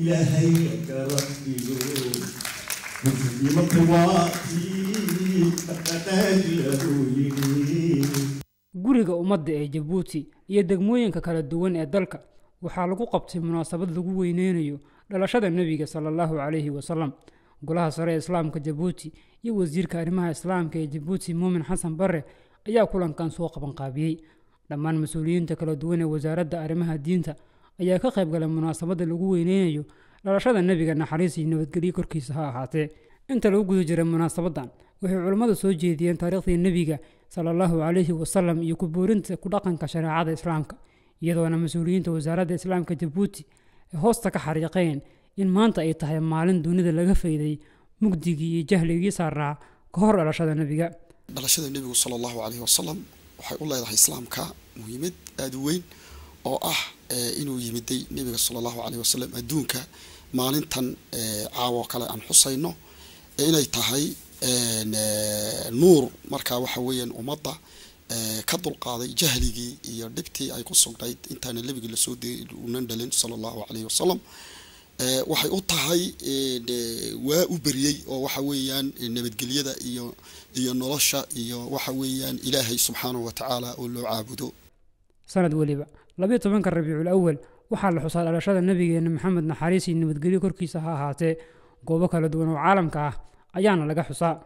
ilaahayga karantigo guriga ummadda ee jabuuti iyo degmooyinka kala duwan ee dalka waxaa lagu qabtay munaasabad lagu weyneynayo dhalashada nebiga sala allahu calayhi wasalam golaha sare ee islaamka jabuuti iyo wasiirka arrimaha islaamka ee jabuuti muumin xasan bare ayaa kulankan soo qabanqaabiyey dhammaan mas-uuliyiinta kala duwan ee wasaaradda arrimaha diinta ayaa ka qayb galay munaasabadda lagu weyneynayo dhalashada nebiga naxariis iyo nabadgelyo korkiisa ha ahaatee inta lagu guda jiray munaasabaddan waxay culummadu soo jeediyeen taariikhdii nebiga sala allahu calayhi wasalam iyo ku buurinta ku dhaqanka shareecada islaamka iyadoona mas-uuliyiinta wasaaradda islaamka jabuuti ay hoosta ka xariiqeen in maanta ay tahay maalin dunida laga fayday mugdigii iyo jahligii saarnaa ka hor dhalashada nebiga dhalashada nebigu sala allahu calayhi wasalam waxay u leedahay islaamka muhiimad aada u weyn oo ah eh, inuu yimiday nabiga sala allahu aleyh wasalam adduunka maalintan eh, caawo kale aan xusayno inay tahay eh, nuur markaa waxa weeyaan ummadda ka dulqaaday jahligii iyo dhibtii ay ku sugnayd intaana nebigii lasoo unan dhalin sala allahu aleyh wasalam waxay u tahay waa u beriyey oo waxa weeyaan nabadgelyada iyo iyo nolosha iyo waxa weeyaan ilaahay subxaanahu wa tacaala oo loo caabudo sanad weliba labiyo tobanka rabiicul awel waxaa la xusaa dhalashada nebigeenna maxamed naxariis iyo nabadgelyo korkiisa ha ahaatee goobo kala duwan oo caalamka ah ayaana laga xusaa